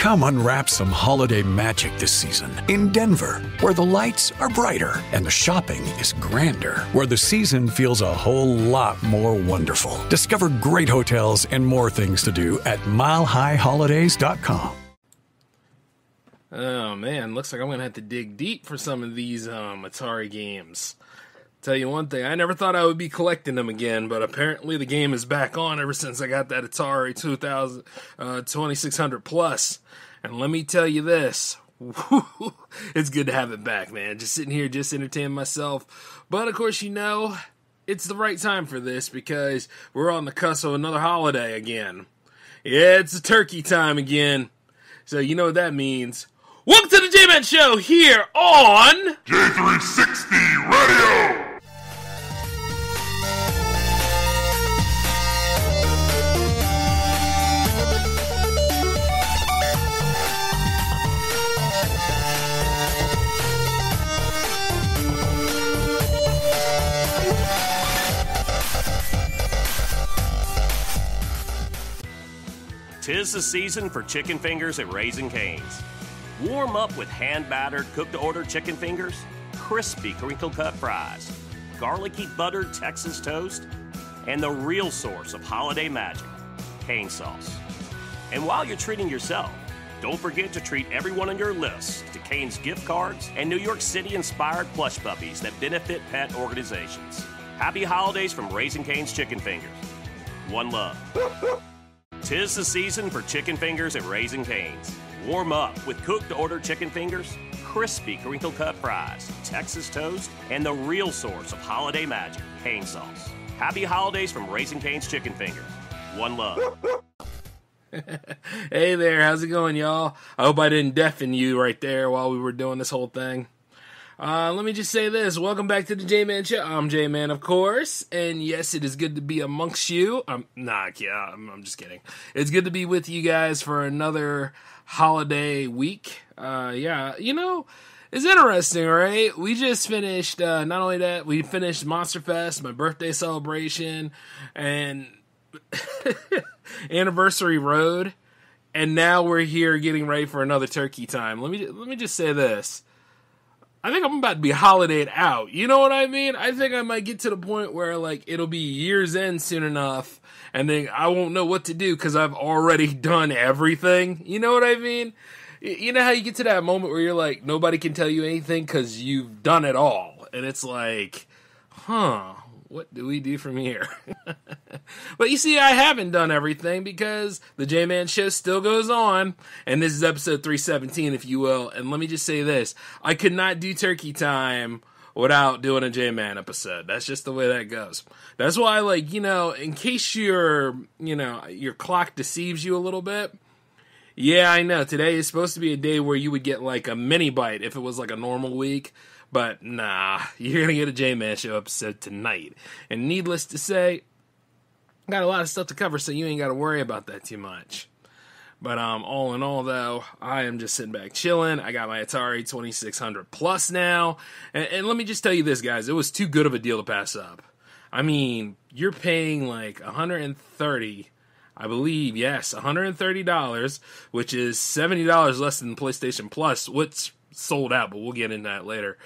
Come unwrap some holiday magic this season in Denver, where the lights are brighter and the shopping is grander, where the season feels a whole lot more wonderful. Discover great hotels and more things to do at milehighholidays.com. Oh man, looks like I'm gonna have to dig deep for some of these um, Atari games. Tell you one thing, I never thought I would be collecting them again, but apparently the game is back on ever since I got that Atari 2000, uh, 2600 Plus. And let me tell you this, it's good to have it back, man. Just sitting here, just entertaining myself. But of course, you know, it's the right time for this because we're on the cusp of another holiday again. Yeah, it's turkey time again. So you know what that means. Welcome to the J-Man Show here on J360 Radio. Tis the season for chicken fingers at Raising Cane's. Warm up with hand battered, cooked to order chicken fingers, crispy crinkle cut fries, garlicky buttered Texas toast, and the real source of holiday magic, cane sauce. And while you're treating yourself, don't forget to treat everyone on your list to Cane's gift cards and New York City inspired plush puppies that benefit pet organizations. Happy holidays from Raising Cane's Chicken Fingers. One love. Tis the season for chicken fingers and Raising Canes. Warm up with cooked-to-order chicken fingers, crispy crinkle-cut fries, Texas toast, and the real source of holiday magic, cane sauce. Happy holidays from Raising Cane's Chicken Fingers. One love. hey there, how's it going, y'all? I hope I didn't deafen you right there while we were doing this whole thing. Uh, let me just say this. Welcome back to the J Man Show. I'm J Man, of course. And yes, it is good to be amongst you. I'm um, not. yeah, I'm, I'm just kidding. It's good to be with you guys for another holiday week. Uh, yeah, you know, it's interesting, right? We just finished, uh, not only that, we finished Monster Fest, my birthday celebration, and Anniversary Road. And now we're here getting ready for another turkey time. Let me let me just say this I think I'm about to be holidayed out. You know what I mean? I think I might get to the point where like it'll be year's end soon enough, and then I won't know what to do because I've already done everything. You know what I mean? You know how you get to that moment where you're like nobody can tell you anything because you've done it all, and it's like, huh? what do we do from here? but you see, I haven't done everything because the J Man show still goes on, and this is episode 317, if you will. And let me just say this I could not do turkey time without doing a J Man episode. That's just the way that goes. That's why, like, you know, in case your, you know, your clock deceives you a little bit. Yeah, I know. Today is supposed to be a day where you would get like a mini bite if it was like a normal week. But nah, you're gonna get a J Man Show episode tonight. And needless to say, got a lot of stuff to cover, so you ain't gotta worry about that too much. But um, all in all, though, I am just sitting back chilling. I got my Atari 2600 Plus now, and, and, let me just tell you this, guys, it was too good of a deal to pass up. I mean, you're paying like 130, I believe, yes, 130 dollars, which is 70 dollars less than PlayStation Plus, which sold out, but we'll get into that later.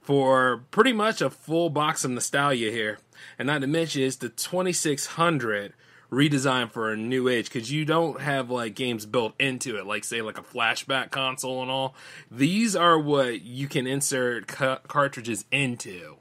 For pretty much a full box of nostalgia here, and not to mention it's the 2600 redesigned for a new age because you don't have like games built into it, like say like a flashback console and all. These are what you can insert ca- cartridges into.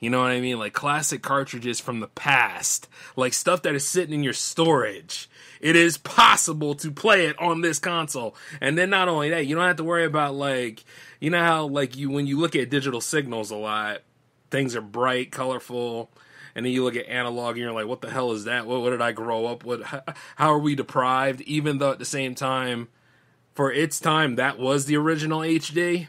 You know what I mean? Like classic cartridges from the past, like stuff that is sitting in your storage it is possible to play it on this console. And then not only that, you don't have to worry about like you know how like you when you look at digital signals a lot, things are bright, colorful, and then you look at analog and you're like, what the hell is that? What, what did I grow up? with? how are we deprived? Even though at the same time, for its time, that was the original HD.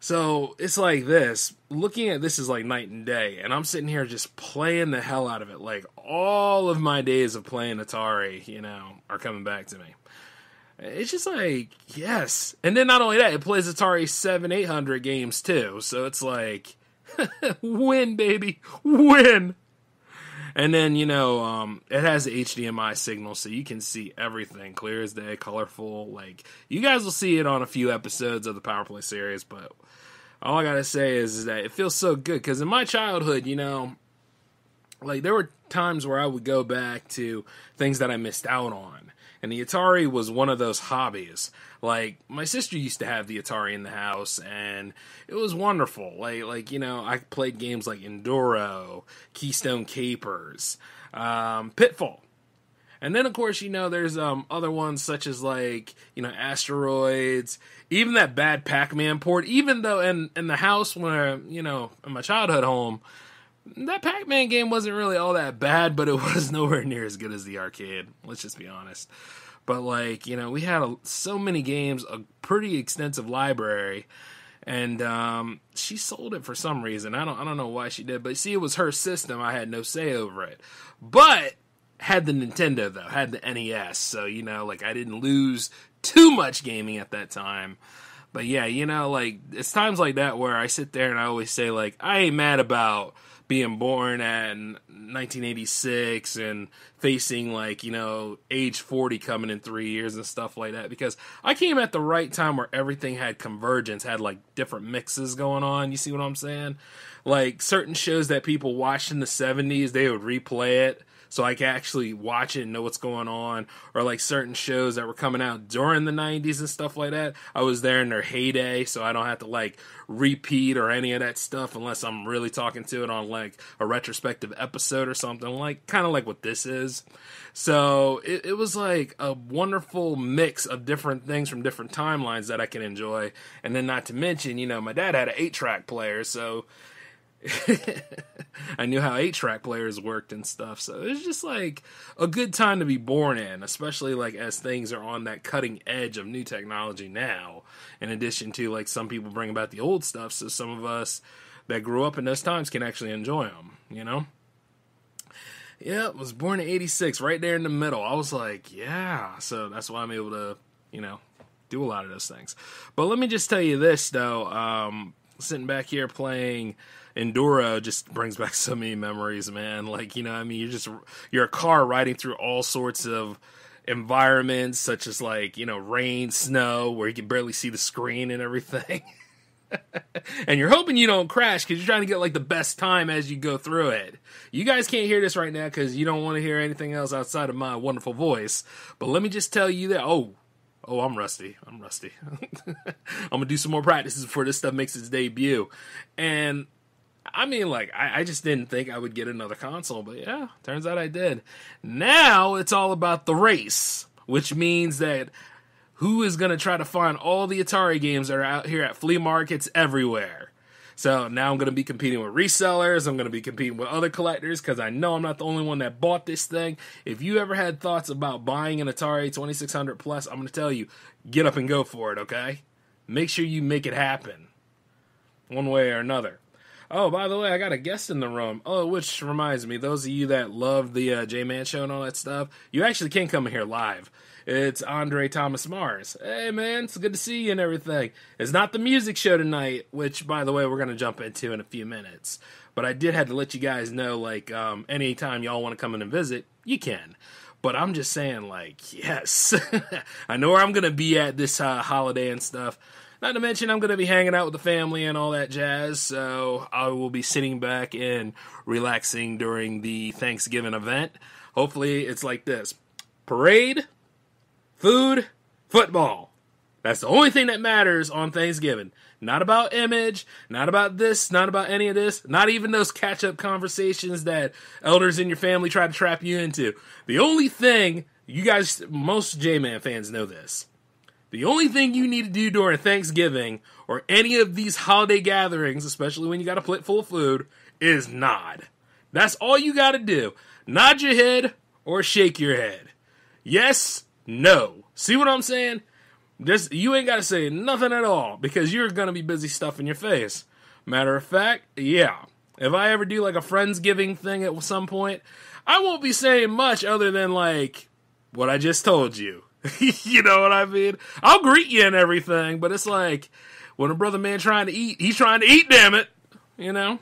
So it's like this. Looking at this is like night and day, and I'm sitting here just playing the hell out of it. Like all of my days of playing Atari, you know, are coming back to me. It's just like yes, and then not only that, it plays Atari seven eight hundred games too. So it's like win, baby, win. And then, you know, um, it has HDMI signal, so you can see everything clear as day, colorful. Like, you guys will see it on a few episodes of the Power Play series, but all I gotta say is, is that it feels so good. Because in my childhood, you know, like, there were times where I would go back to things that I missed out on. And the Atari was one of those hobbies. Like my sister used to have the Atari in the house and it was wonderful. Like like you know, I played games like Enduro, Keystone Capers, um, Pitfall. And then, of course, you know, there's um, other ones such as like you know asteroids, even that bad Pac-Man port. Even though in in the house where you know in my childhood home, that Pac-Man game wasn't really all that bad, but it was nowhere near as good as the arcade. Let's just be honest. But like you know, we had a, so many games, a pretty extensive library, and um, she sold it for some reason. I don't I don't know why she did, but see, it was her system. I had no say over it. But had the Nintendo though, had the NES, so you know, like I didn't lose too much gaming at that time. But yeah, you know, like it's times like that where I sit there and I always say like I ain't mad about being born at 1986 and facing like you know age 40 coming in three years and stuff like that because i came at the right time where everything had convergence had like different mixes going on you see what i'm saying like certain shows that people watched in the 70s they would replay it so I can actually watch it and know what's going on. Or like certain shows that were coming out during the 90s and stuff like that. I was there in their heyday, so I don't have to like repeat or any of that stuff unless I'm really talking to it on like a retrospective episode or something, like kind of like what this is. So it, it was like a wonderful mix of different things from different timelines that I can enjoy. And then, not to mention, you know, my dad had an eight track player, so I knew how eight track players worked and stuff. So it was just like a good time to be born in, especially like as things are on that cutting edge of new technology now. In addition to like some people bring about the old stuff, so some of us that grew up in those times can actually enjoy them, you know? Yeah, was born in 86, right there in the middle. I was like, yeah. So that's why I'm able to, you know, do a lot of those things. But let me just tell you this though, um, sitting back here playing Enduro just brings back so many memories, man. Like you know, I mean, you're just you're a car riding through all sorts of environments, such as like you know rain, snow, where you can barely see the screen and everything. and you're hoping you don't crash because you're trying to get like the best time as you go through it. You guys can't hear this right now because you don't want to hear anything else outside of my wonderful voice. But let me just tell you that oh, oh, I'm rusty. I'm rusty. I'm gonna do some more practices before this stuff makes its debut. And I mean, like, I, I, just didn't think I would get another console, but yeah, turns out I did. Now it's all about the race, which means that who is going to try to find all the Atari games that are out here at flea markets everywhere? So now I'm going to be competing with resellers. I'm going to be competing with other collectors because I know I'm not the only one that bought this thing. If you ever had thoughts about buying an Atari 2600 Plus, I'm going to tell you get up and go for it, okay? Make sure you make it happen one way or another. Oh, by the way, I got a guest in the room. Oh, which reminds me, those of you that love the uh, J Man show and all that stuff, you actually can come here live. It's Andre Thomas Mars. Hey, man, it's good to see you and everything. It's not the music show tonight, which, by the way, we're going to jump into in a few minutes. But I did have to let you guys know, like, um, anytime y'all want to come in and visit, you can. But I'm just saying, like, yes, I know where I'm going to be at this uh, holiday and stuff. Not to mention, I'm going to be hanging out with the family and all that jazz, so I will be sitting back and relaxing during the Thanksgiving event. Hopefully, it's like this parade, food, football. That's the only thing that matters on Thanksgiving. Not about image, not about this, not about any of this, not even those catch up conversations that elders in your family try to trap you into. The only thing, you guys, most J Man fans know this. The only thing you need to do during Thanksgiving or any of these holiday gatherings, especially when you got a plate full of food, is nod. That's all you got to do. Nod your head or shake your head. Yes, no. See what I'm saying? Just you ain't got to say nothing at all because you're going to be busy stuffing your face. Matter of fact, yeah. If I ever do like a friendsgiving thing at some point, I won't be saying much other than like what I just told you. you know what I mean? I'll greet you and everything, but it's like when a brother man trying to eat, he's trying to eat, damn it. You know?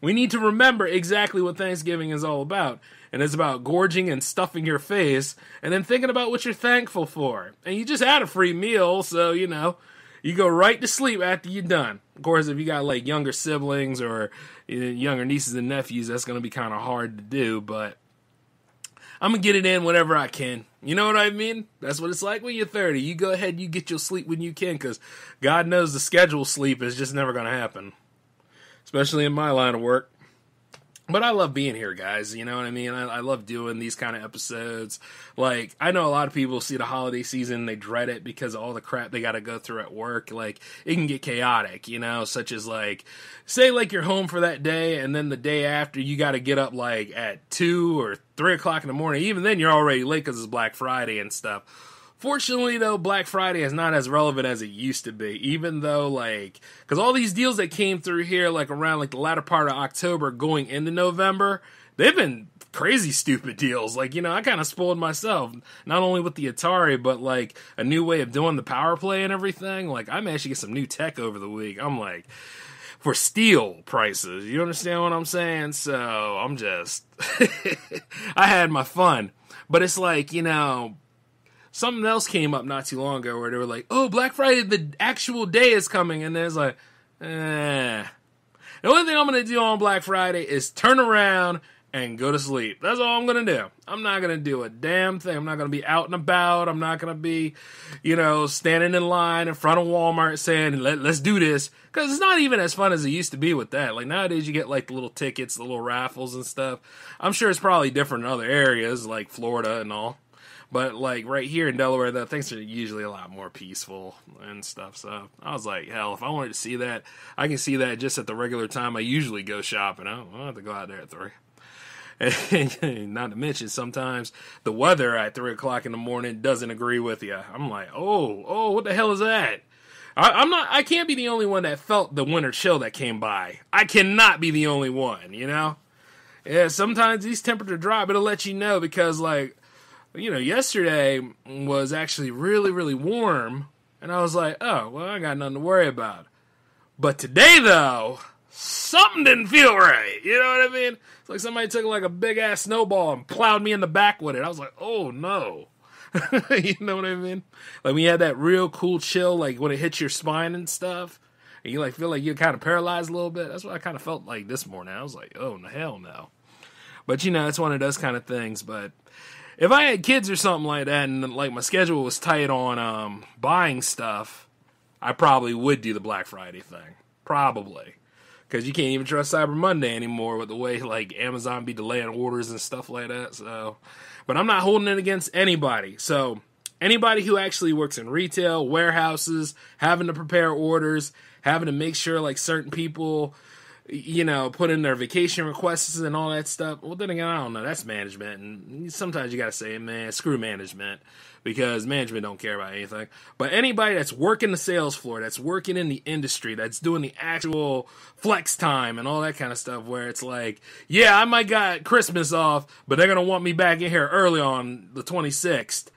We need to remember exactly what Thanksgiving is all about. And it's about gorging and stuffing your face and then thinking about what you're thankful for. And you just had a free meal, so you know, you go right to sleep after you're done. Of course, if you got like younger siblings or uh, younger nieces and nephews, that's going to be kind of hard to do, but I'm gonna get it in whenever I can. You know what I mean? That's what it's like when you're 30. You go ahead, you get your sleep when you can, because God knows the schedule sleep is just never gonna happen, especially in my line of work but I love being here, guys. You know what I mean? I, I, love doing these kind of episodes. Like, I know a lot of people see the holiday season, they dread it because all the crap they got to go through at work. Like, it can get chaotic, you know, such as like, say, like you're home for that day, and then the day after, you got to get up like at two or three o'clock in the morning. Even then, you're already late because it's Black Friday and stuff. Fortunately, though, Black Friday is not as relevant as it used to be, even though, like, because all these deals that came through here, like, around, like, the latter part of October going into November, they've been crazy stupid deals. Like, you know, I kind of spoiled myself, not only with the Atari, but, like, a new way of doing the power play and everything. Like, I am actually get some new tech over the week. I'm like, for steel prices. You understand what I'm saying? So I'm just, I had my fun. But it's like, you know, something else came up not too long ago where they were like, "Oh, Black Friday, the actual day is coming," and it's like, eh. The only thing I'm gonna do on Black Friday is turn around and go to sleep. That's all I'm gonna do. I'm not gonna do a damn thing. I'm not gonna be out and about. I'm not gonna be, you know, standing in line in front of Walmart saying, Let, us do this. Cause it's not even as fun as it used to be with that. Like nowadays you get like the little tickets, the little raffles and stuff. I'm sure it's probably different in other areas like Florida and all. But like right here in Delaware, though, things are usually a lot more peaceful and stuff. So I was like, hell, if I wanted to see that, I can see that just at the regular time I usually go shopping. I don't, have to go out there at three. And not to mention sometimes the weather at three o'clock in the morning doesn't agree with you. I'm like, oh, oh, what the hell is that? I, am not. I can't be the only one that felt the winter chill that came by. I cannot be the only one. You know. Yeah. Sometimes these temperature drop. It'll let you know because like you know, yesterday was actually really, really warm, and I was like, oh, well, I got nothing to worry about. But today, though, something didn't feel right. You know what I mean? It's like somebody took like a big ass snowball and plowed me in the back with it. I was like, oh no. you know what I mean? Like when you had that real cool chill, like when it hits your spine and stuff, and you like feel like you're kind of paralyzed a little bit. That's what I kind of felt like this morning. I was like, oh hell no. But you know, it's one of those kind of things. But if I had kids or something like that, and like my schedule was tight on um, buying stuff, I probably would do the Black Friday thing, probably, because you can't even trust Cyber Monday anymore with the way like Amazon be delaying orders and stuff like that. So, but I'm not holding it against anybody. So anybody who actually works in retail warehouses having to prepare orders having to make sure like certain people you know, put in their vacation requests and all that stuff. Well, then again, I don't know. That's management, and sometimes you gotta say, man, screw management, because management don't care about anything. But anybody that's working the sales floor, that's working in the industry, that's doing the actual flex time and all that kind of stuff, where it's like, yeah, I might got Christmas off, but they're gonna want me back in here early on the 26th.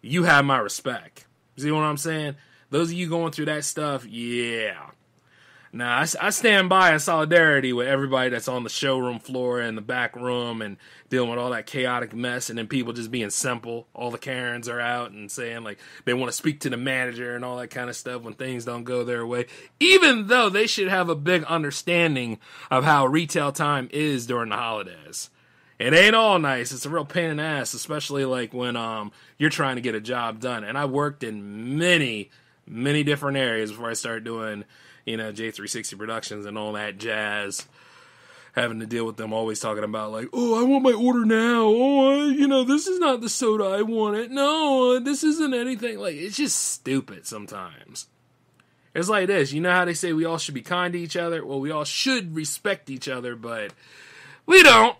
You have my respect. See what I'm saying? Those of you going through that stuff, yeah. Nah, I, I, stand by in solidarity with everybody that's on the showroom floor and the back room and dealing with all that chaotic mess, and then people just being simple. All the Karens are out and saying like they want to speak to the manager and all that kind of stuff when things don't go their way, even though they should have a big understanding of how retail time is during the holidays. It ain't all nice. It's a real pain in the ass, especially like when um you're trying to get a job done. And I worked in many, many different areas before I started doing you know, J360 Productions and all that jazz. Having to deal with them always talking about like, oh, I want my order now. Oh, I, you know, this is not the soda I wanted. No, this isn't anything. Like, it's just stupid sometimes. It's like this. You know how they say we all should be kind to each other? Well, we all should respect each other, but we don't.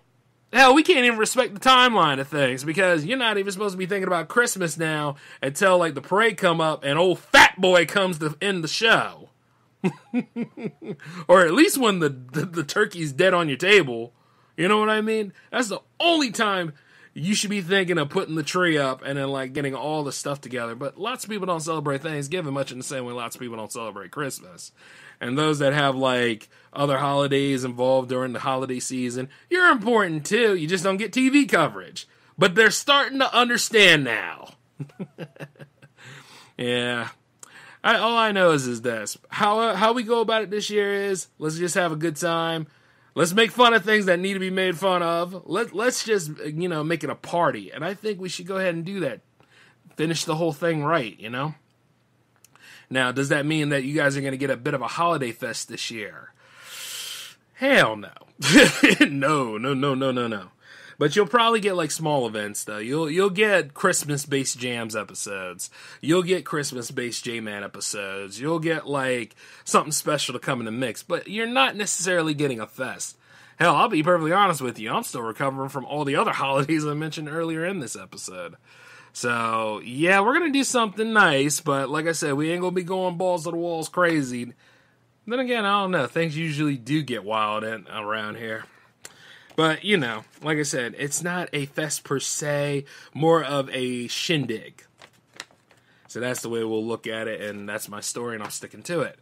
Hell, we can't even respect the timeline of things because you're not even supposed to be thinking about Christmas now until like the parade come up and old fat boy comes to end the show. or at least when the, the, the turkey's dead on your table. You know what I mean? That's the only time you should be thinking of putting the tree up and then like getting all the stuff together. But lots of people don't celebrate Thanksgiving much in the same way lots of people don't celebrate Christmas. And those that have like other holidays involved during the holiday season, you're important too. You just don't get TV coverage. But they're starting to understand now. yeah. I, all I know is is this: how uh, how we go about it this year is let's just have a good time. Let's make fun of things that need to be made fun of. Let let's just you know make it a party, and I think we should go ahead and do that. Finish the whole thing right, you know. Now, does that mean that you guys are going to get a bit of a holiday fest this year? Hell no. no, no, no, no, no, no. But you'll probably get like small events though. You'll you'll get Christmas based jams episodes. You'll get Christmas based J Man episodes. You'll get like something special to come in the mix. But you're not necessarily getting a fest. Hell, I'll be perfectly honest with you. I'm still recovering from all the other holidays I mentioned earlier in this episode. So yeah, we're gonna do something nice, but like I said, we ain't gonna be going balls to the walls crazy. Then again, I don't know. Things usually do get wild around here. But, you know, like I said, it's not a fest per se, more of a shindig. So that's the way we'll look at it, and that's my story, and I'm sticking to it.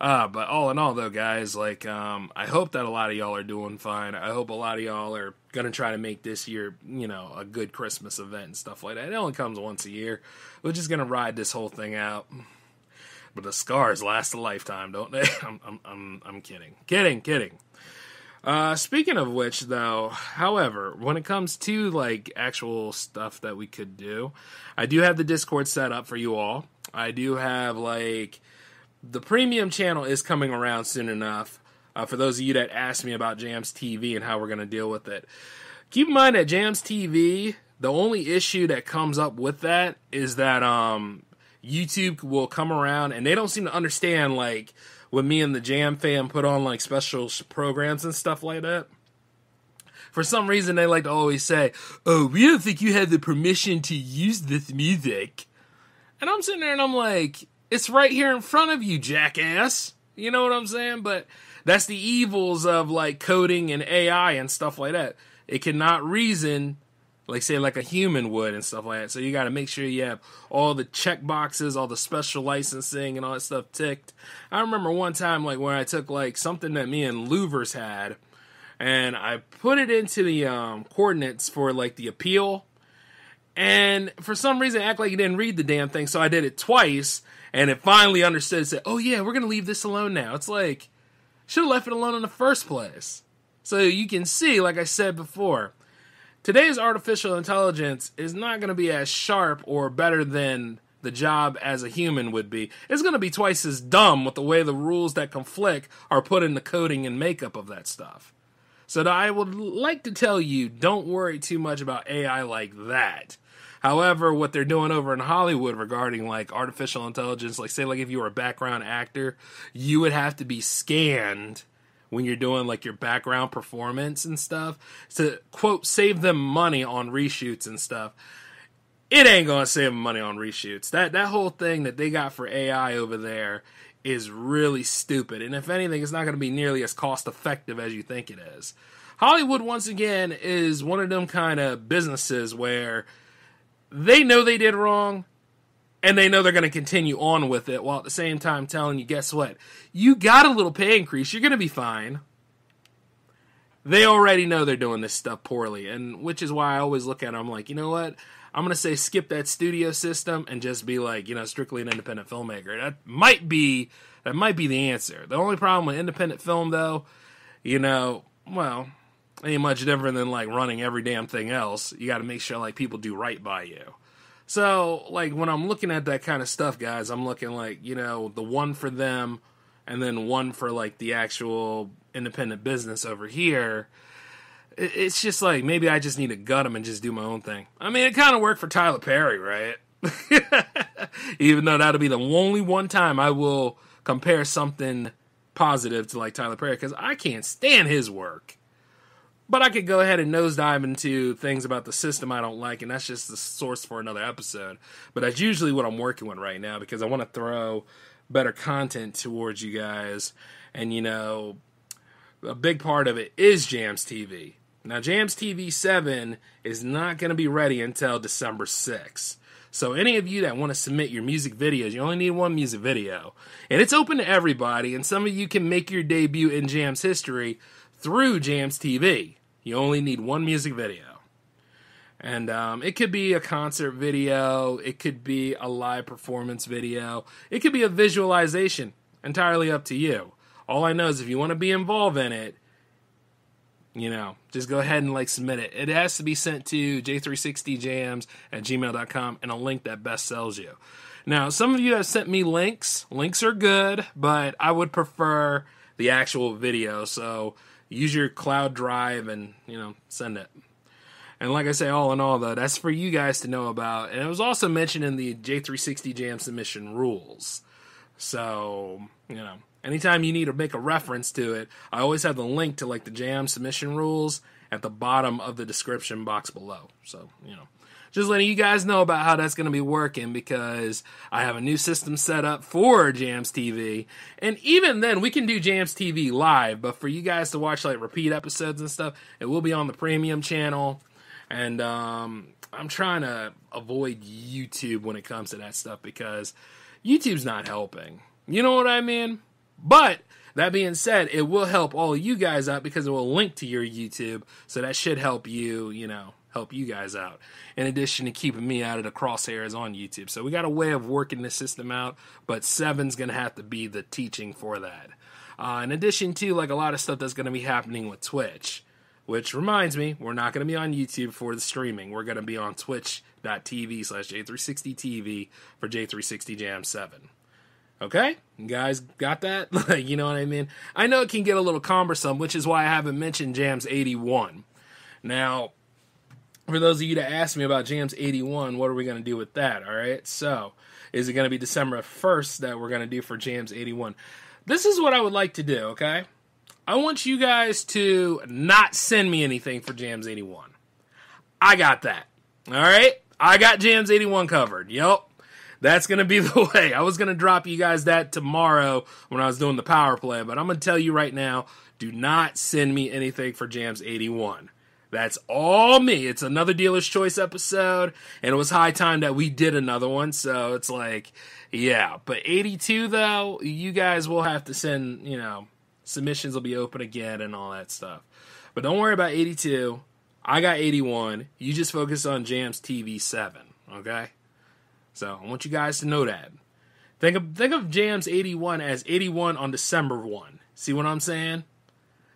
Uh, but all in all, though, guys, like, um, I hope that a lot of y'all are doing fine. I hope a lot of y'all are gonna try to make this year, you know, a good Christmas event and stuff like that. It only comes once a year. We're just gonna ride this whole thing out. But the scars last a lifetime, don't they? I'm, I'm, I'm, I'm kidding, kidding, kidding. Uh, speaking of which, though, however, when it comes to like actual stuff that we could do, I do have the Discord set up for you all. I do have like the premium channel is coming around soon enough. Uh, for those of you that asked me about Jams TV and how we're going to deal with it, keep in mind that Jams TV, the only issue that comes up with that is that um, YouTube will come around and they don't seem to understand like when me and the Jam fam put on like special programs and stuff like that, for some reason they like to always say, "Oh, we don't think you have the permission to use this music." And I'm sitting there and I'm like, "It's right here in front of you, jackass." You know what I'm saying? But that's the evils of like coding and AI and stuff like that. It cannot reason like say like a human would and stuff like that. So you got to make sure you have all the check boxes, all the special licensing and all that stuff ticked. I remember one time like where I took like something that me and Louvers had and I put it into the um, coordinates for like the appeal and for some reason act like you didn't read the damn thing. So I did it twice and it finally understood said, "Oh yeah, we're going to leave this alone now." It's like should have left it alone in the first place. So you can see like I said before, today's artificial intelligence is not going to be as sharp or better than the job as a human would be. It's going to be twice as dumb with the way the rules that conflict are put in the coding and makeup of that stuff. So I would like to tell you don't worry too much about AI like that. However, what they're doing over in Hollywood regarding like artificial intelligence, like say like if you were a background actor, you would have to be scanned when you're doing like your background performance and stuff to quote save them money on reshoots and stuff. It ain't gonna save them money on reshoots. That that whole thing that they got for AI over there is really stupid. And if anything, it's not gonna be nearly as cost effective as you think it is. Hollywood once again is one of them kind of businesses where they know they did wrong and they know they're going to continue on with it while at the same time telling you, guess what? You got a little pay increase. You're going to be fine. They already know they're doing this stuff poorly, and which is why I always look at them like, you know what? I'm going to say skip that studio system and just be like, you know, strictly an independent filmmaker. That might be that might be the answer. The only problem with independent film though, you know, well, ain't much different than like running every damn thing else. You got to make sure like people do right by you. So, like, when I'm looking at that kind of stuff, guys, I'm looking like, you know, the one for them and then one for like the actual independent business over here. It's just like maybe I just need to gut them and just do my own thing. I mean, it kind of worked for Tyler Perry, right? Even though that'll be the only one time I will compare something positive to like Tyler Perry because I can't stand his work. But I could go ahead and nosedive into things about the system I don't like, and that's just the source for another episode. But that's usually what I'm working on right now because I want to throw better content towards you guys. And, you know, a big part of it is Jams TV. Now, Jams TV 7 is not going to be ready until December 6th. So, any of you that want to submit your music videos, you only need one music video. And it's open to everybody, and some of you can make your debut in Jams history through Jams TV. You only need one music video. And um, it could be a concert video, it could be a live performance video, it could be a visualization. Entirely up to you. All I know is if you want to be involved in it, you know, just go ahead and like submit it. It has to be sent to j360jams at gmail.com and a link that best sells you. Now, some of you have sent me links. Links are good, but I would prefer the actual video. So use your cloud drive and you know send it and like i say all in all though that's for you guys to know about and it was also mentioned in the j360 jam submission rules so you know anytime you need to make a reference to it i always have the link to like the jam submission rules at the bottom of the description box below so you know just letting you guys know about how that's going to be working because I have a new system set up for Jams TV. And even then, we can do Jams TV live, but for you guys to watch like repeat episodes and stuff, it will be on the premium channel. And um, I'm trying to avoid YouTube when it comes to that stuff because YouTube's not helping. You know what I mean? But that being said, it will help all you guys out because it will link to your YouTube. So that should help you, you know, help you guys out, in addition to keeping me out of the crosshairs on YouTube. So we got a way of working this system out, but seven's going to have to be the teaching for that. Uh, in addition to like a lot of stuff that's going to be happening with Twitch, which reminds me, we're not going to be on YouTube for the streaming. We're going to be on twitch.tv slash J360TV for J360 Jam 7. Okay? You guys got that? like, you know what I mean? I know it can get a little cumbersome, which is why I haven't mentioned Jams 81. Now, for those of you that ask me about Jams 81, what are we going to do with that? All right. So, is it going to be December 1st that we're going to do for Jams 81? This is what I would like to do, okay? I want you guys to not send me anything for Jams 81. I got that. All right. I got Jams 81 covered. Yep. That's going to be the way. I was going to drop you guys that tomorrow when I was doing the power play, but I'm going to tell you right now do not send me anything for Jams 81. That's all me. It's another dealer's choice episode, and it was high time that we did another one. So it's like, yeah. But 82 though, you guys will have to send, you know, submissions will be open again and all that stuff. But don't worry about 82. I got 81. You just focus on Jams TV 7, okay? So I want you guys to know that. Think of think of Jams 81 as 81 on December 1. See what I'm saying?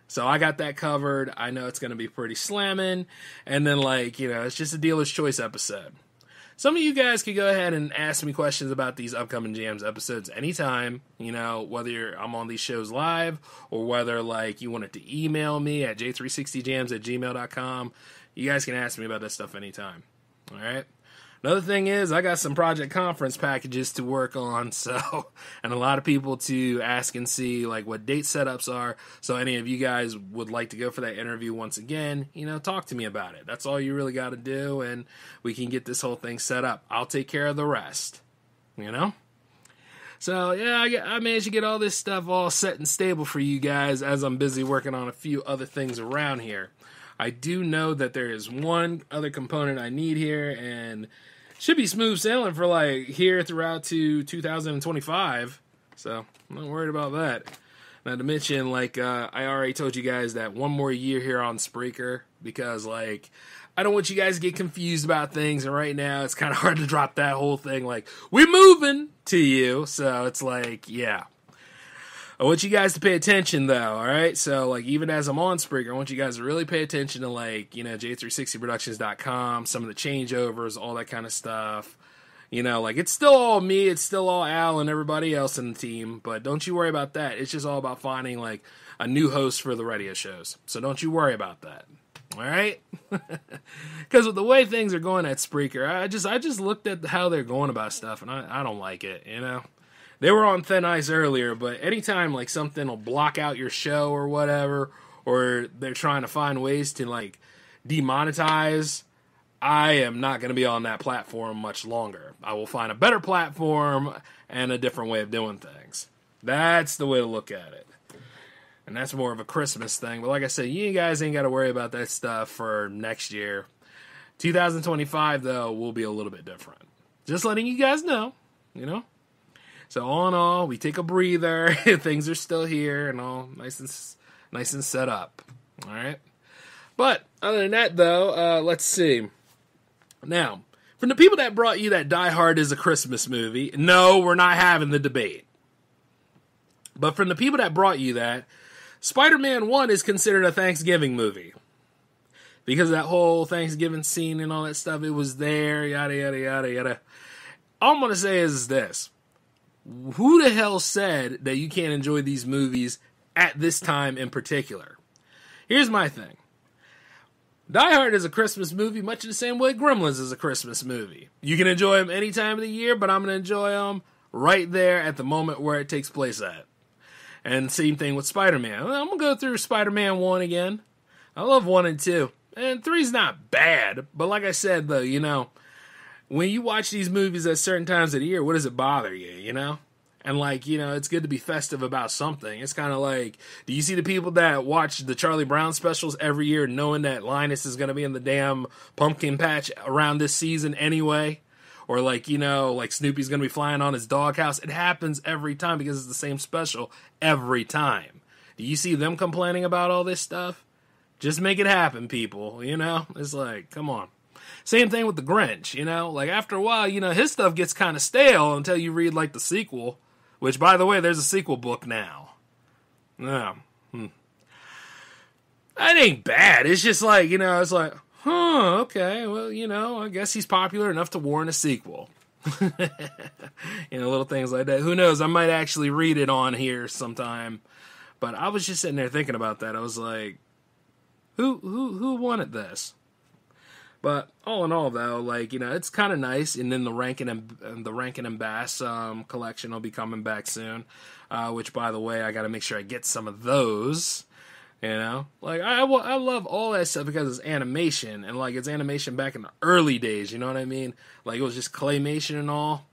So I got that covered. I know it's going to be pretty slamming. And then, like, you know, it's just a dealer's choice episode. Some of you guys can go ahead and ask me questions about these upcoming jams episodes anytime, you know, whether I'm on these shows live or whether, like, you wanted to email me at j360jams at gmail.com. You guys can ask me about that stuff anytime. All right. Another thing is, I got some project conference packages to work on, so, and a lot of people to ask and see like what date setups are. So, any of you guys would like to go for that interview once again, you know, talk to me about it. That's all you really got to do, and we can get this whole thing set up. I'll take care of the rest, you know? So yeah, I, I, managed to get all this stuff all set and stable for you guys as I'm busy working on a few other things around here. I do know that there is one other component I need here, and should be smooth sailing for like here throughout to 2025. So I'm not worried about that. Not to mention, like uh, I already told you guys that one more year here on Spreaker because like I don't want you guys to get confused about things. And right now, it's kind of hard to drop that whole thing. Like we moving to you, so it's like yeah. I want you guys to pay attention though, all right? So like even as I'm on Spreaker, I want you guys to really pay attention to like, you know, J360productions.com, some of the changeovers, all that kind of stuff. You know, like it's still all me, it's still all Al and everybody else in the team, but don't you worry about that. It's just all about finding like a new host for the radio shows. So don't you worry about that. All right? Cuz with the way things are going at Spreaker, I just I just looked at how they're going about stuff and I I don't like it, you know they were on thin ice earlier, but anytime like something will block out your show or whatever, or they're trying to find ways to like demonetize, I am not going to be on that platform much longer. I will find a better platform and a different way of doing things. That's the way to look at it. And that's more of a Christmas thing. But like I said, you guys ain't got to worry about that stuff for next year. 2025, though, will be a little bit different. Just letting you guys know, you know? So all in all, we take a breather. Things are still here and all nice and nice and set up. All right. But other than that, though, uh, let's see. Now, from the people that brought you that Die Hard is a Christmas movie, no, we're not having the debate. But from the people that brought you that, Spider Man 1 is considered a Thanksgiving movie. Because that whole Thanksgiving scene and all that stuff, it was there, yada, yada, yada, yada. All I'm going to say is this who the hell said that you can't enjoy these movies at this time in particular? Here's my thing Die Hard is a Christmas movie, much in the same way Gremlins is a Christmas movie. You can enjoy them any time of the year, but I'm going to enjoy them right there at the moment where it takes place at. And same thing with Spider Man. I'm going to go through Spider Man 1 again. I love 1 and 2. And three's not bad, but like I said, though, you know, when you watch these movies at certain times of the year, what does it bother you, you know? And like, you know, it's good to be festive about something. It's kind of like, do you see the people that watch the Charlie Brown specials every year knowing that Linus is going to be in the damn pumpkin patch around this season anyway? Or like, you know, like Snoopy's going to be flying on his doghouse. It happens every time because it's the same special every time. Do you see them complaining about all this stuff? Just make it happen, people, you know? It's like, come on. Same thing with the Grinch, you know? Like after a while, you know, his stuff gets kind of stale until you read like the sequel, which by the way, there's a sequel book now. Yeah. Hmm. That ain't bad. It's just like, you know, it's like, huh, okay, well, you know, I guess he's popular enough to warrant a sequel. you know, little things like that. Who knows? I might actually read it on here sometime. But I was just sitting there thinking about that. I was like, who who who wanted this? But all in all, though, like you know, it's kind of nice. And then the Rankin and the Rankin and Bass um, collection will be coming back soon. Uh, which, by the way, I got to make sure I get some of those. You know, like I, I, I love all that stuff because it's animation and like it's animation back in the early days. You know what I mean? Like it was just claymation and all.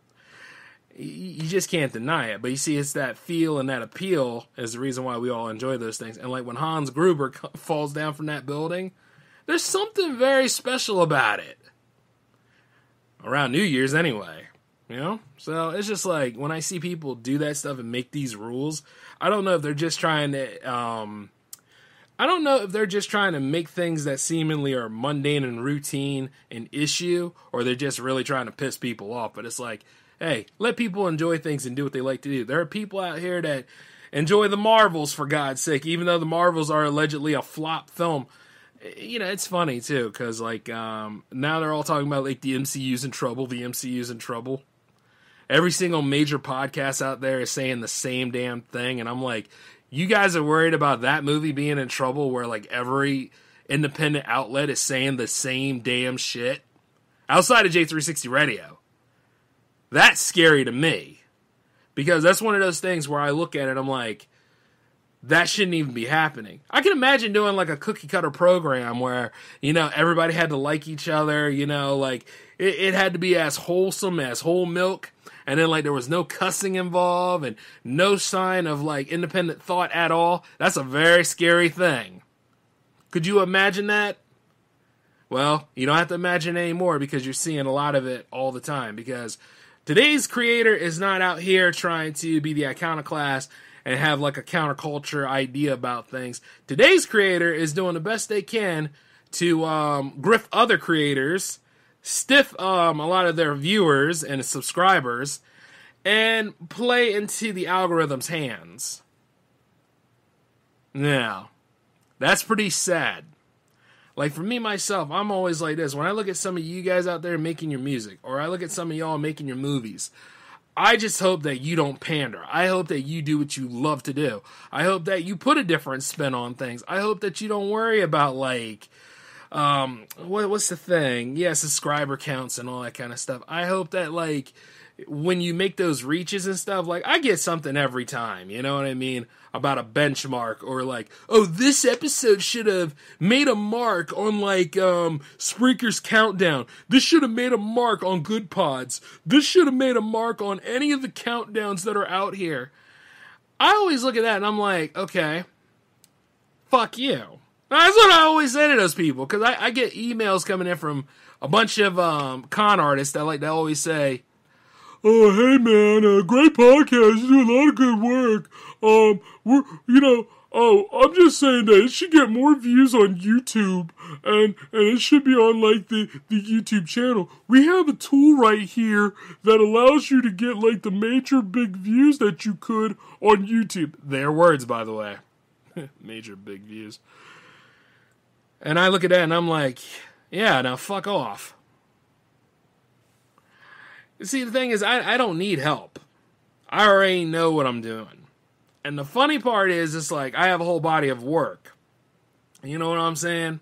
You, you just can't deny it. But you see, it's that feel and that appeal is the reason why we all enjoy those things. And like when Hans Gruber falls down from that building, there's something very special about it. Around New Year's, anyway. You know? So it's just like when I see people do that stuff and make these rules, I don't know if they're just trying to. Um, I don't know if they're just trying to make things that seemingly are mundane and routine an issue, or they're just really trying to piss people off. But it's like, hey, let people enjoy things and do what they like to do. There are people out here that enjoy the Marvels, for God's sake, even though the Marvels are allegedly a flop film you know, it's funny too because like um, now they're all talking about like the MCU's in trouble. The MCU's in trouble. Every single major podcast out there is saying the same damn thing, and I'm like, you guys are worried about that movie being in trouble, where like every independent outlet is saying the same damn shit outside of J360 Radio. That's scary to me because that's one of those things where I look at it, I'm like, that shouldn't even be happening. I can imagine doing like a cookie cutter program where, you know, everybody had to like each other, you know, like it, it, had to be as wholesome as whole milk. And then like there was no cussing involved and no sign of like independent thought at all. That's a very scary thing. Could you imagine that? Well, you don't have to imagine anymore because you're seeing a lot of it all the time because today's creator is not out here trying to be the iconoclast and have like a counterculture idea about things. Today's creator is doing the best they can to um, griff other creators, stiff um, a lot of their viewers and subscribers, and play into the algorithm's hands. Now, that's pretty sad. Like for me myself, I'm always like this. When I look at some of you guys out there making your music, or I look at some of y'all making your movies, I just hope that you don't pander. I hope that you do what you love to do. I hope that you put a different spin on things. I hope that you don't worry about like um what, what's the thing? Yeah, subscriber counts and all that kind of stuff. I hope that like when you make those reaches and stuff, like I get something every time, you know what I mean? About a benchmark or like, oh, this episode should have made a mark on like um Spreaker's countdown. This should have made a mark on Good Pods. This should have made a mark on any of the countdowns that are out here. I always look at that and I'm like, okay, fuck you. That's what I always say to those people because I, I, get emails coming in from a bunch of um, con artists that like they always say, oh hey man, uh, great podcast. You do a lot of good work. Um, we're you know. Oh, I'm just saying that it should get more views on YouTube and and it should be on like the, the YouTube channel. We have a tool right here that allows you to get like the major big views that you could on YouTube. Their words, by the way. major big views. And I look at that and I'm like, yeah, now fuck off. See, the thing is, I, I don't need help. I already know what I'm doing. And the funny part is, it's like I have a whole body of work. You know what I'm saying?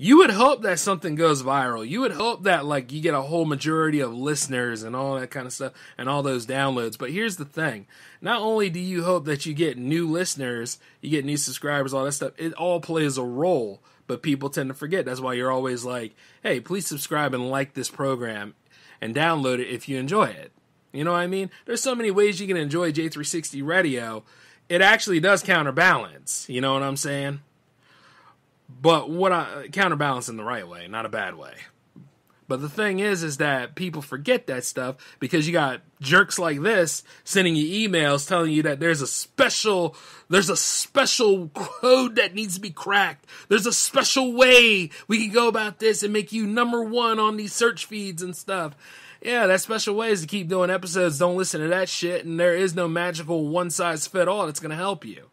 You would hope that something goes viral. You would hope that like you get a whole majority of listeners and all that kind of stuff and all those downloads. But here's the thing. Not only do you hope that you get new listeners, you get new subscribers, all that stuff, it all plays a role, but people tend to forget. That's why you're always like, "Hey, please subscribe and like this program and download it if you enjoy it. You know what I mean? There's so many ways you can enjoy J360 Radio. It actually does counterbalance. You know what I'm saying? But what I counterbalance in the right way, not a bad way. But the thing is, is that people forget that stuff because you got jerks like this sending you emails telling you that there's a special, there's a special code that needs to be cracked. There's a special way we can go about this and make you number one on these search feeds and stuff. Yeah, that special way is to keep doing episodes. Don't listen to that shit. And there is no magical one size fit all that's going to help you.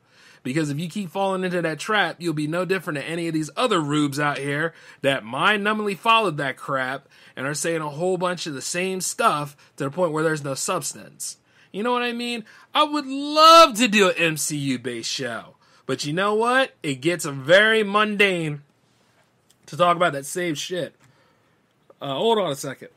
Because if you keep falling into that trap, you'll be no different than any of these other rubes out here that mind numbingly followed that crap and are saying a whole bunch of the same stuff to the point where there's no substance. You know what I mean? I would love to do an MCU based show. But you know what? It gets very mundane to talk about that same shit. Uh, hold on a second.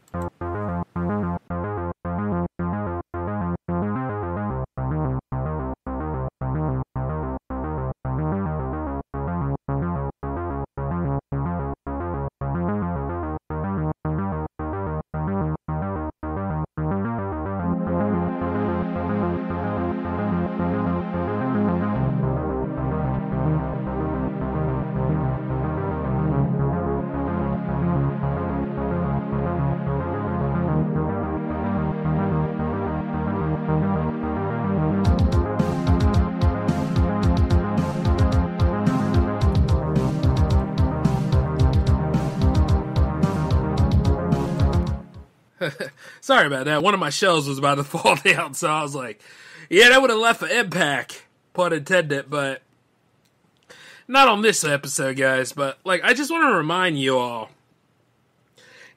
Sorry about that. One of my shells was about to fall down, so I was like, yeah, that would have left an impact, pun intended, but not on this episode, guys. But, like, I just want to remind you all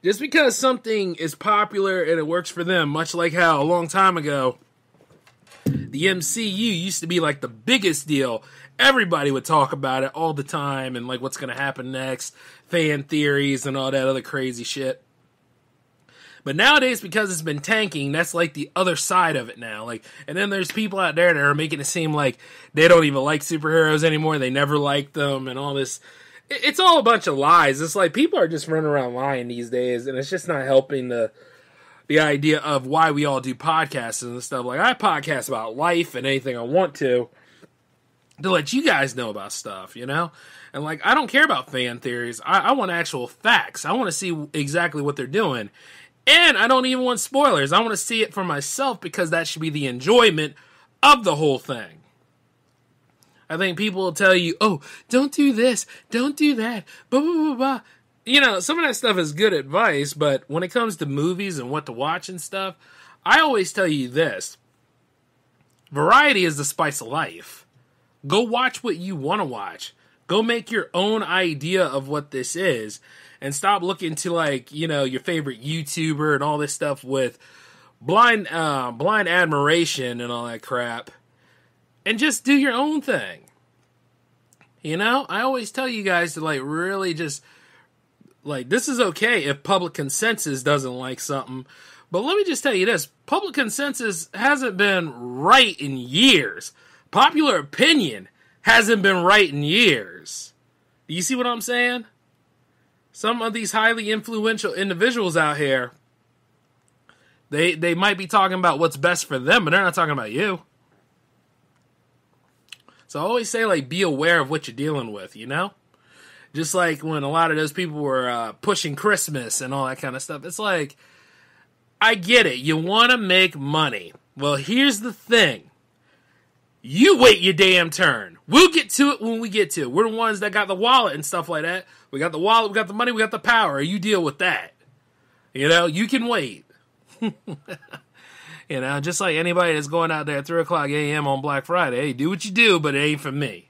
just because something is popular and it works for them, much like how a long time ago the MCU used to be like the biggest deal. Everybody would talk about it all the time and like what's going to happen next, fan theories, and all that other crazy shit. But nowadays, because it's been tanking, that's like the other side of it now. Like, and then there's people out there that are making it seem like they don't even like superheroes anymore. They never liked them, and all this. It's all a bunch of lies. It's like people are just running around lying these days, and it's just not helping the the idea of why we all do podcasts and stuff. Like, I podcast about life and anything I want to to let you guys know about stuff, you know? And like, I don't care about fan theories. I, I want actual facts. I want to see exactly what they're doing. And I don't even want spoilers. I want to see it for myself because that should be the enjoyment of the whole thing. I think people will tell you, oh, don't do this, don't do that, blah, blah, blah, blah. You know, some of that stuff is good advice, but when it comes to movies and what to watch and stuff, I always tell you this variety is the spice of life. Go watch what you want to watch, go make your own idea of what this is and stop looking to like you know your favorite YouTuber and all this stuff with blind uh, blind admiration and all that crap, and just do your own thing. You know, I always tell you guys to like really just like this is okay if public consensus doesn't like something. But let me just tell you this public consensus hasn't been right in years. Popular opinion hasn't been right in years. Do you see what I'm saying? some of these highly influential individuals out here, they they might be talking about what's best for them, but they're not talking about you. So I always say like be aware of what you're dealing with, you know? Just like when a lot of those people were uh, pushing Christmas and all that kind of stuff. It's like I get it. You want to make money. Well, here's the thing. You wait your damn turn. We'll get to it when we get to it. We're the ones that got the wallet and stuff like that. We got the wallet, we got the money, we got the power. You deal with that. You know, you can wait. you know, just like anybody that's going out there at 3 o'clock a.m. on Black Friday, hey, do what you do, but it ain't for me.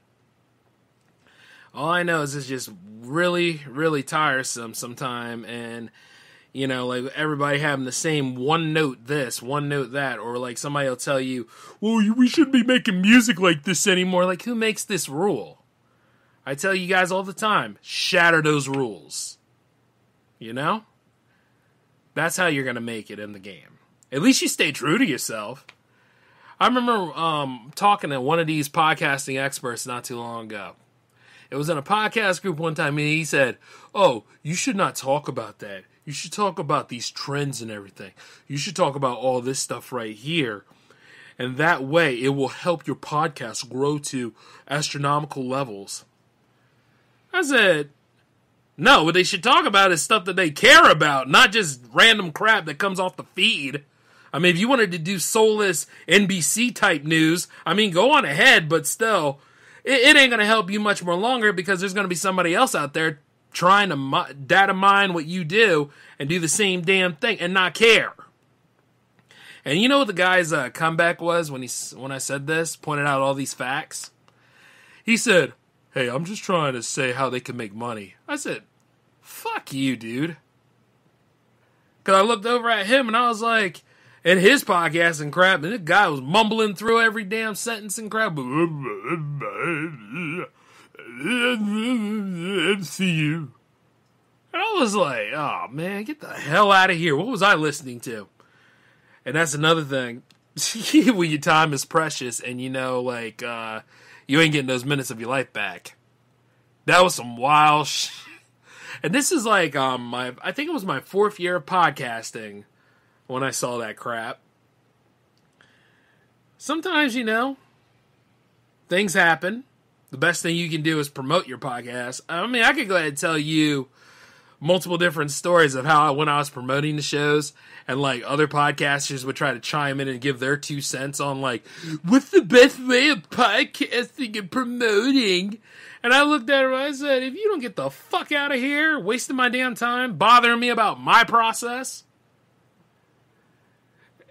All I know is it's just really, really tiresome sometime. And you know like everybody having the same one note this one note that or like somebody will tell you well we shouldn't be making music like this anymore like who makes this rule i tell you guys all the time shatter those rules you know that's how you're gonna make it in the game at least you stay true to yourself i remember um, talking to one of these podcasting experts not too long ago it was in a podcast group one time and he said oh you should not talk about that you should talk about these trends and everything. You should talk about all this stuff right here. And that way, it will help your podcast grow to astronomical levels. I said, no, what they should talk about is stuff that they care about, not just random crap that comes off the feed. I mean, if you wanted to do soulless NBC type news, I mean, go on ahead, but still, it, it ain't going to help you much more longer because there's going to be somebody else out there trying to data mine what you do and do the same damn thing and not care. And you know what the guy's uh, comeback was when he when I said this, pointed out all these facts. He said, "Hey, I'm just trying to say how they can make money." I said, "Fuck you, dude." Cause I looked over at him and I was like, in his podcast and crap, and the guy was mumbling through every damn sentence and crap. MCU. And I was like, oh man, get the hell out of here. What was I listening to? And that's another thing. when your time is precious and you know, like, uh, you ain't getting those minutes of your life back. That was some wild shit. And this is like um my I think it was my fourth year of podcasting when I saw that crap. Sometimes, you know, things happen the best thing you can do is promote your podcast. I mean, I could go ahead and tell you multiple different stories of how I, when I was promoting the shows and like other podcasters would try to chime in and give their two cents on like what's the best way of podcasting and promoting. And I looked at him and I said, if you don't get the fuck out of here, wasting my damn time, bothering me about my process.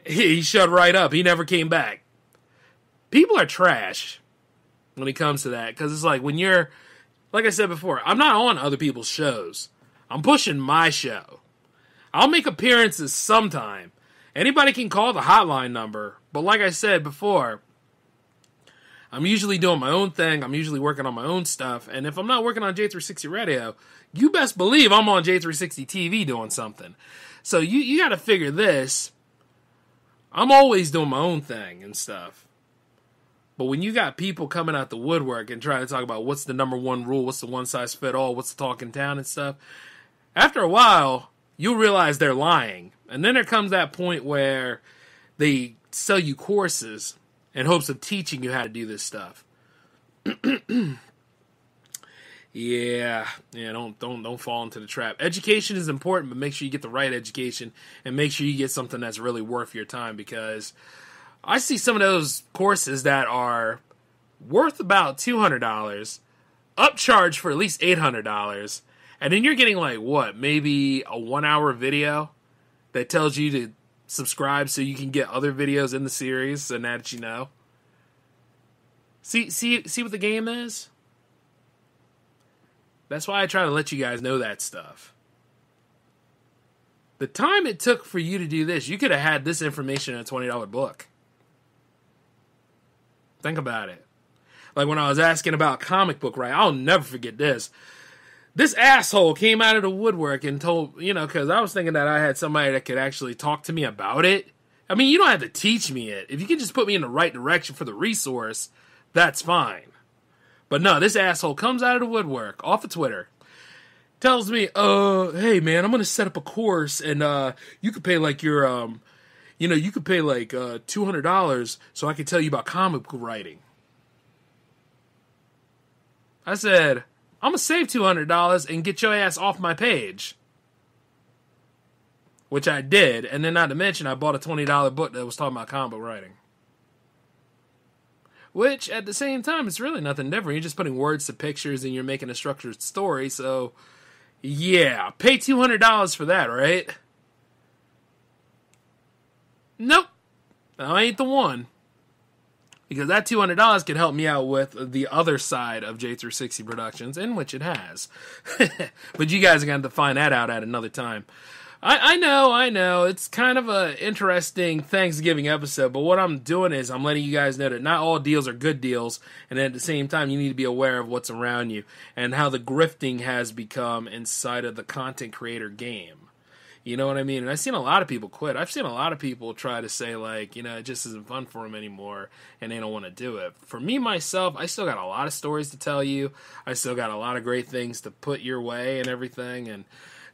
He shut right up. He never came back. People are trash when it comes to that because it's like when you're like i said before i'm not on other people's shows i'm pushing my show i'll make appearances sometime anybody can call the hotline number but like i said before i'm usually doing my own thing i'm usually working on my own stuff and if i'm not working on j360 radio you best believe i'm on j360 tv doing something so you, you got to figure this i'm always doing my own thing and stuff but when you got people coming out the woodwork and trying to talk about what's the number one rule, what's the one size fit all, what's the talking town and stuff, after a while, you'll realize they're lying. And then there comes that point where they sell you courses in hopes of teaching you how to do this stuff. yeah, yeah, don't don't don't fall into the trap. Education is important, but make sure you get the right education and make sure you get something that's really worth your time because I see some of those courses that are worth about two hundred dollars, upcharge for at least eight hundred dollars, and then you're getting like what, maybe a one hour video that tells you to subscribe so you can get other videos in the series so now that you know. See see see what the game is? That's why I try to let you guys know that stuff. The time it took for you to do this, you could have had this information in a $20 book. Think about it. Like when I was asking about comic book, right? I'll never forget this. This asshole came out of the woodwork and told, you know, because I was thinking that I had somebody that could actually talk to me about it. I mean, you don't have to teach me it. If you can just put me in the right direction for the resource, that's fine. But no, this asshole comes out of the woodwork off of Twitter, tells me, "Uh, hey man, I'm gonna set up a course, and uh, you could pay like your um you know, you could pay like uh, $200 so I could tell you about comic book writing. I said, I'm going to save $200 and get your ass off my page. Which I did. And then, not to mention, I bought a $20 book that was talking about comic book writing. Which, at the same time, it's really nothing different. You're just putting words to pictures and you're making a structured story. So, yeah, pay $200 for that, right? nope, I ain't the one. Because that $200 could help me out with the other side of J360 Productions, in which it has. but you guys are going to have to find that out at another time. I, I know, I know. It's kind of an interesting Thanksgiving episode, but what I'm doing is I'm letting you guys know that not all deals are good deals, and at the same time, you need to be aware of what's around you and how the grifting has become inside of the content creator game. You know what I mean? And I've seen a lot of people quit. I've seen a lot of people try to say like, you know, it just isn't fun for them anymore, and they don't want to do it. For me myself, I still got a lot of stories to tell you. I still got a lot of great things to put your way and everything, and.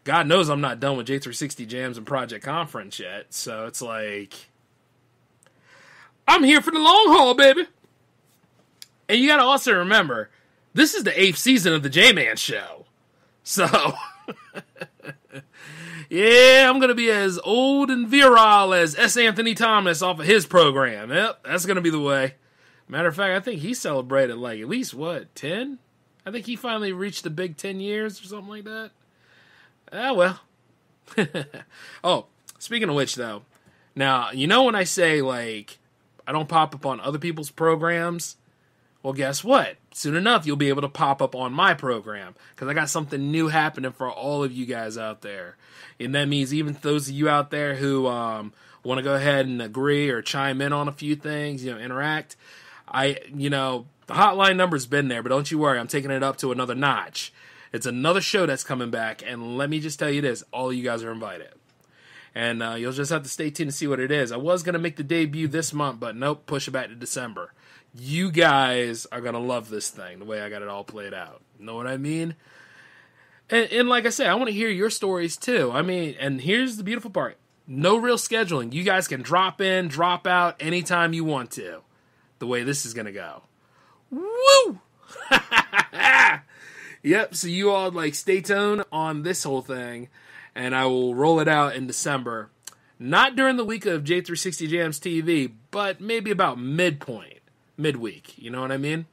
God knows I'm not done with J360 Jams and Project Conference yet, so it's like I'm here for the long haul, baby. And you got to also remember, this is the eighth season of the J Man Show. So, Yeah, I'm going to be as old and virile as S. Anthony Thomas off of his program. Yep, that's going to be the way. Matter of fact, I think he celebrated like at least what, 10? I think he finally reached the big 10 years or something like that. Ah, well. oh, speaking of which, though, now, you know when I say, like, I don't pop up on other people's programs, well, guess what? Soon enough, you'll be able to pop up on my program because I got something new happening for all of you guys out there. And that means even those of you out there who um, want to go ahead and agree or chime in on a few things, you know, interact. I, you know, the hotline number's been there, but don't you worry, I'm taking it up to another notch. It's another show that's coming back, and let me just tell you this: all you guys are invited, and uh, you'll just have to stay tuned to see what it is. I was gonna make the debut this month, but nope, push it back to December you guys are gonna love this thing the way I got it all played out. Know what I mean? And, and like I said, I want to hear your stories too. I mean, and here's the beautiful part: no real scheduling. You guys can drop in, drop out anytime you want to. The way this is gonna go. Woo! yep. So you all like stay tuned on this whole thing, and I will roll it out in December. Not during the week of J360 Jams TV, but maybe about midpoint midweek. You know what I mean?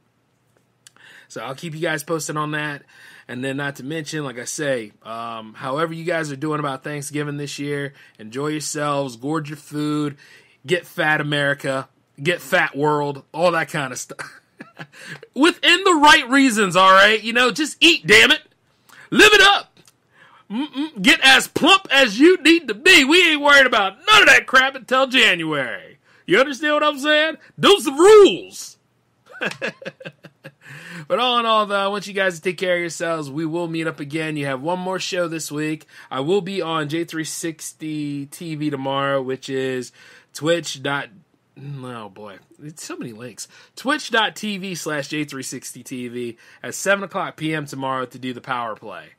So I'll keep you guys posted on that. And then, not to mention, like I say, um, however you guys are doing about Thanksgiving this year, enjoy yourselves, gorge your food, get fat America, get fat world, all that kind of stuff. Within the right reasons, all right? You know, just eat, damn it. Live it up. Mm-mm, get as plump as you need to be. We ain't worried about none of that crap until January. You understand what I'm saying? Those the rules. but all in all, though, I want you guys to take care of yourselves. We will meet up again. You have one more show this week. I will be on J360 TV tomorrow, which is Twitch dot. Oh boy, it's so many links. Twitch.tv slash J360 TV at 7 o'clock p.m. tomorrow to do the power play.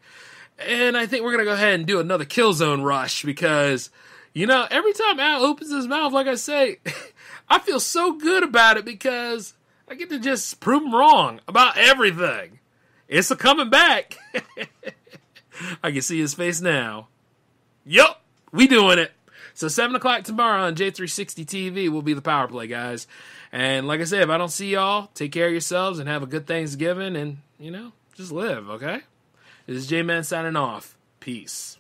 And I think we're going to go ahead and do another Killzone Rush because you know, every time Al opens his mouth, like I say, I feel so good about it because I get to just prove him wrong about everything. It's a coming back. I can see his face now. Yup, we doing it. So seven o'clock tomorrow on J360 TV will be the power play, guys. And like I said, if I don't see y'all, take care of yourselves and have a good Thanksgiving, and you know, just live, okay? This is J Man signing off. Peace.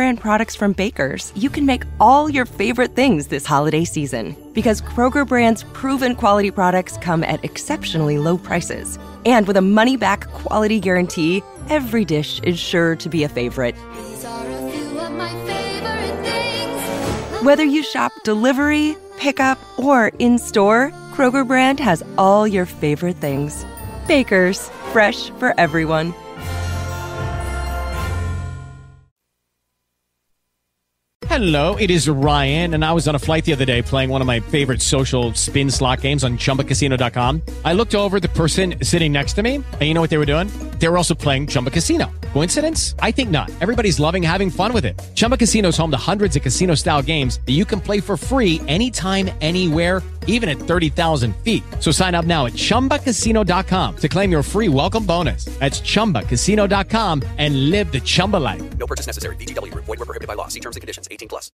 brand products from Baker's, you can make all your favorite things this holiday season. Because Kroger brand's proven quality products come at exceptionally low prices. And with a money back quality guarantee, every dish is sure to be a favorite. favorite Whether you shop delivery, pickup, or in store, Kroger brand has all your favorite things. Baker's, fresh for everyone. Hello, it is Ryan, and I was on a flight the other day playing one of my favorite social spin slot games on chumbacasino.com. I looked over the person sitting next to me, and you know what they were doing? They were also playing Chumba Casino. Coincidence? I think not. Everybody's loving having fun with it. Chumba Casino is home to hundreds of casino style games that you can play for free anytime, anywhere, even at 30,000 feet. So sign up now at chumbacasino.com to claim your free welcome bonus. That's chumbacasino.com and live the Chumba life. No purchase necessary. DTW, void, prohibited by law. See terms and conditions 18 plus.